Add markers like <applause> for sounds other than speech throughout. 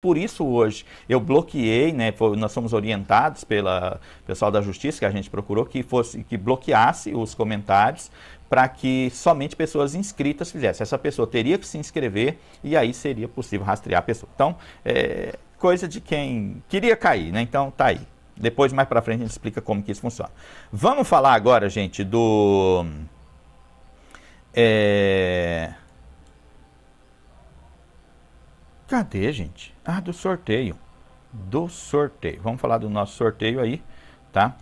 Por isso hoje eu bloqueei, né, foi, nós somos orientados pela pessoal da justiça que a gente procurou que fosse que bloqueasse os comentários para que somente pessoas inscritas fizessem. Essa pessoa teria que se inscrever e aí seria possível rastrear a pessoa. Então, é coisa de quem queria cair, né? Então tá aí. Depois mais para frente a gente explica como que isso funciona. Vamos falar agora, gente, do é, cadê, gente? Ah, do sorteio. Do sorteio. Vamos falar do nosso sorteio aí, tá?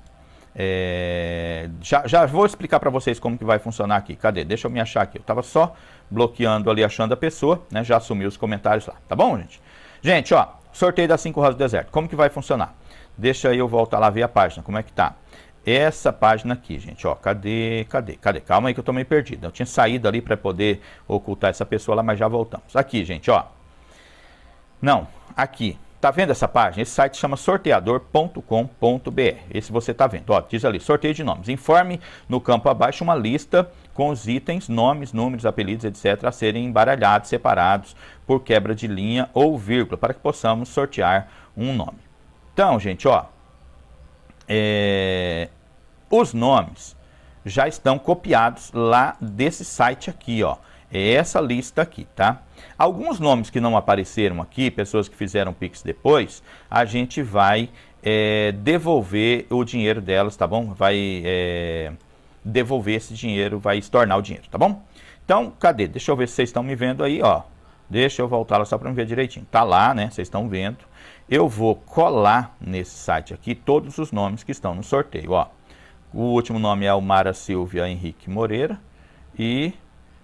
É, já, já vou explicar para vocês como que vai funcionar aqui. Cadê? Deixa eu me achar aqui. Eu tava só bloqueando ali, achando a pessoa, né? Já assumi os comentários lá. Tá bom, gente? Gente, ó, sorteio das 5 rosas do deserto. Como que vai funcionar? Deixa eu voltar lá ver a página. Como é que tá? Essa página aqui, gente, ó, cadê, cadê, cadê? Calma aí que eu tô meio perdido. Eu tinha saído ali para poder ocultar essa pessoa lá, mas já voltamos. Aqui, gente, ó. Não, aqui. Tá vendo essa página? Esse site chama sorteador.com.br. Esse você tá vendo. Ó, diz ali, sorteio de nomes. Informe no campo abaixo uma lista com os itens, nomes, números, apelidos, etc., a serem embaralhados, separados por quebra de linha ou vírgula, para que possamos sortear um nome. Então, gente, ó, é, os nomes já estão copiados lá desse site aqui, ó. É essa lista aqui, tá? Alguns nomes que não apareceram aqui, pessoas que fizeram Pix depois, a gente vai é, devolver o dinheiro delas, tá bom? Vai é, devolver esse dinheiro, vai estornar o dinheiro, tá bom? Então, cadê? Deixa eu ver se vocês estão me vendo aí, ó. Deixa eu voltar lá só para me ver direitinho. Tá lá, né? Vocês estão vendo. Eu vou colar nesse site aqui todos os nomes que estão no sorteio, ó. O último nome é o Mara Silvia Henrique Moreira e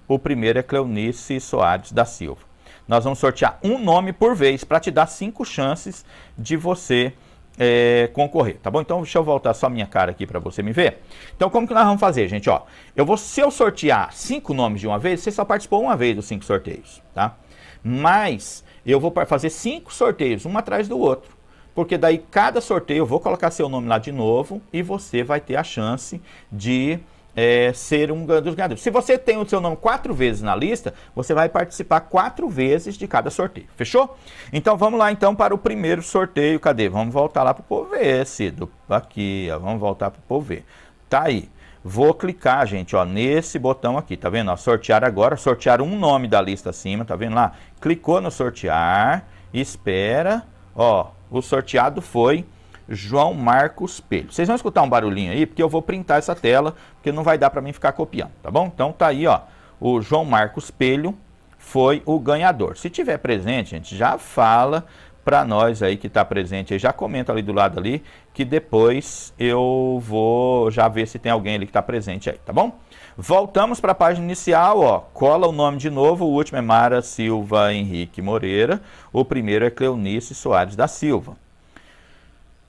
o primeiro é Cleonice Soares da Silva. Nós vamos sortear um nome por vez para te dar cinco chances de você é, concorrer, tá bom? Então deixa eu voltar só minha cara aqui para você me ver. Então como que nós vamos fazer, gente? Ó, eu vou, se eu sortear cinco nomes de uma vez, você só participou uma vez dos cinco sorteios, tá? Mas eu vou fazer cinco sorteios, um atrás do outro. Porque daí cada sorteio eu vou colocar seu nome lá de novo e você vai ter a chance de é, ser um dos ganhadores. Se você tem o seu nome quatro vezes na lista, você vai participar quatro vezes de cada sorteio. Fechou? Então vamos lá então para o primeiro sorteio. Cadê? Vamos voltar lá para o povo ver, Cido. Aqui, ó, vamos voltar para o povo ver. Tá aí. Vou clicar, gente, ó, nesse botão aqui, tá vendo? Ó, sortear agora, sortear um nome da lista acima, tá vendo lá? Clicou no sortear, espera, ó, o sorteado foi João Marcos Pelho. Vocês vão escutar um barulhinho aí, porque eu vou printar essa tela, porque não vai dar para mim ficar copiando, tá bom? Então tá aí, ó, o João Marcos Pelho foi o ganhador. Se tiver presente, gente, já fala para nós aí que está presente aí, já comenta ali do lado ali, que depois eu vou já ver se tem alguém ali que está presente aí, tá bom? Voltamos para a página inicial, ó, cola o nome de novo, o último é Mara Silva Henrique Moreira, o primeiro é Cleonice Soares da Silva.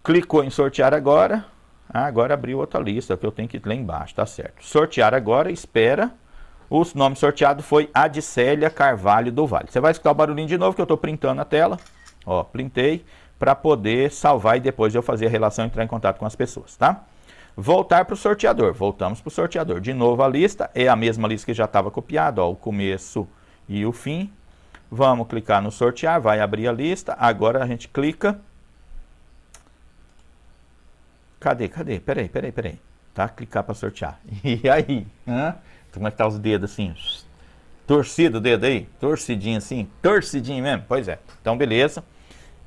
Clicou em sortear agora. Ah, agora abriu outra lista é que eu tenho que ir lá embaixo, tá certo. Sortear agora, espera. O nome sorteado foi Adicélia Carvalho do Vale. Você vai escutar o barulhinho de novo que eu estou printando a tela. Ó, printei para poder salvar e depois eu fazer a relação e entrar em contato com as pessoas, tá? Voltar para o sorteador. Voltamos para o sorteador. De novo a lista. É a mesma lista que já estava copiada. Ó, o começo e o fim. Vamos clicar no sortear. Vai abrir a lista. Agora a gente clica Cadê, cadê? Peraí, peraí, peraí. Tá? Clicar para sortear. <laughs> E aí? Hã? Como é que tá os dedos assim? Torcido o dedo aí? Torcidinho assim? Torcidinho mesmo? Pois é. Então, beleza.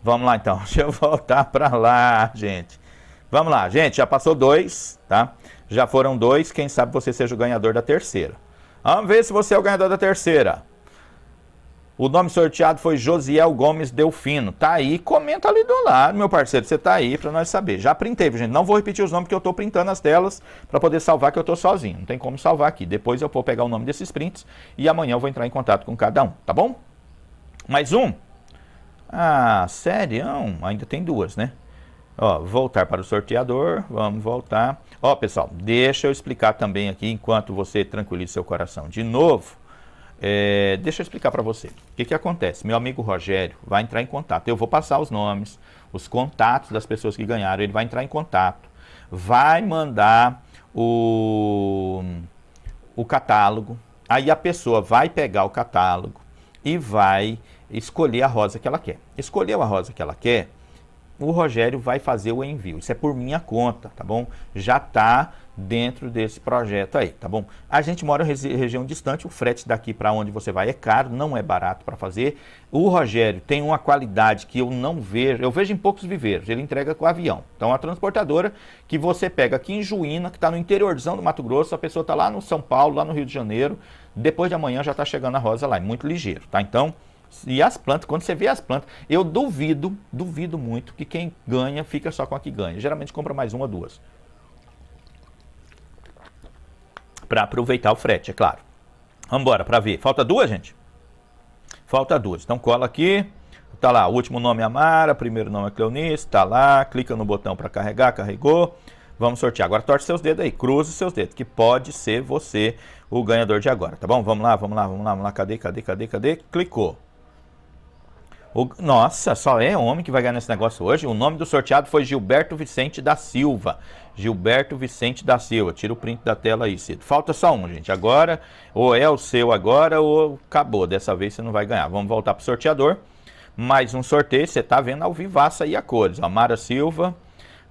Vamos lá, então. <laughs> Deixa eu voltar para lá, gente. Vamos lá, gente. Já passou dois, tá? Já foram dois. Quem sabe você seja o ganhador da terceira. Vamos ver se você é o ganhador da terceira. O nome sorteado foi Josiel Gomes Delfino. Tá aí, comenta ali do lado, meu parceiro. Você tá aí para nós saber. Já printei, gente. Não vou repetir os nomes porque eu tô printando as telas para poder salvar que eu tô sozinho. Não tem como salvar aqui. Depois eu vou pegar o nome desses prints e amanhã eu vou entrar em contato com cada um, tá bom? Mais um. Ah, sério? Ainda tem duas, né? Ó, voltar para o sorteador, vamos voltar. Ó, pessoal, deixa eu explicar também aqui enquanto você tranquiliza seu coração de novo. É, deixa eu explicar para você. O que, que acontece? Meu amigo Rogério vai entrar em contato. Eu vou passar os nomes, os contatos das pessoas que ganharam. Ele vai entrar em contato, vai mandar o, o catálogo. Aí a pessoa vai pegar o catálogo e vai escolher a rosa que ela quer. Escolheu a rosa que ela quer, o Rogério vai fazer o envio. Isso é por minha conta, tá bom? Já está dentro desse projeto aí, tá bom? A gente mora em região distante, o frete daqui para onde você vai é caro, não é barato para fazer. O Rogério tem uma qualidade que eu não vejo, eu vejo em poucos viveiros, ele entrega com avião. Então a transportadora que você pega aqui em Juína, que está no interiorzão do Mato Grosso, a pessoa está lá no São Paulo, lá no Rio de Janeiro, depois de amanhã já está chegando a rosa lá, é muito ligeiro, tá? Então e as plantas, quando você vê as plantas, eu duvido, duvido muito que quem ganha fica só com a que ganha. Geralmente compra mais uma ou duas. Para aproveitar o frete, é claro. Vamos embora para ver. Falta duas, gente? Falta duas. Então cola aqui. Tá lá, o último nome é Amara, primeiro nome é Cleonice, tá lá, clica no botão para carregar, carregou. Vamos sortear. Agora torce seus dedos aí, cruza os seus dedos, que pode ser você o ganhador de agora, tá bom? Vamos lá, vamos lá, vamos lá, vamos lá. Cadê, cadê, cadê, cadê? Clicou. O, nossa, só é homem que vai ganhar nesse negócio hoje. O nome do sorteado foi Gilberto Vicente da Silva. Gilberto Vicente da Silva. Tira o print da tela aí, Cid. Falta só um, gente. Agora, ou é o seu agora, ou acabou. Dessa vez você não vai ganhar. Vamos voltar pro sorteador. Mais um sorteio. Você tá vendo ao vivaça aí a cores. Amara Mara Silva.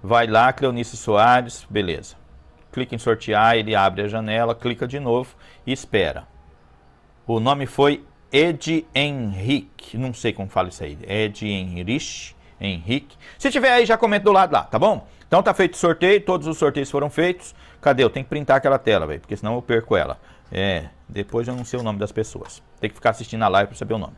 Vai lá, Cleonice Soares. Beleza. Clica em sortear, ele abre a janela, clica de novo e espera. O nome foi Ed Henrique. Não sei como fala isso aí. Ed Henrich. Henrique. Se tiver aí, já comenta do lado lá, tá bom? Então tá feito o sorteio, todos os sorteios foram feitos. Cadê? Eu tenho que printar aquela tela, velho, porque senão eu perco ela. É, depois eu não sei o nome das pessoas. Tem que ficar assistindo a live para saber o nome.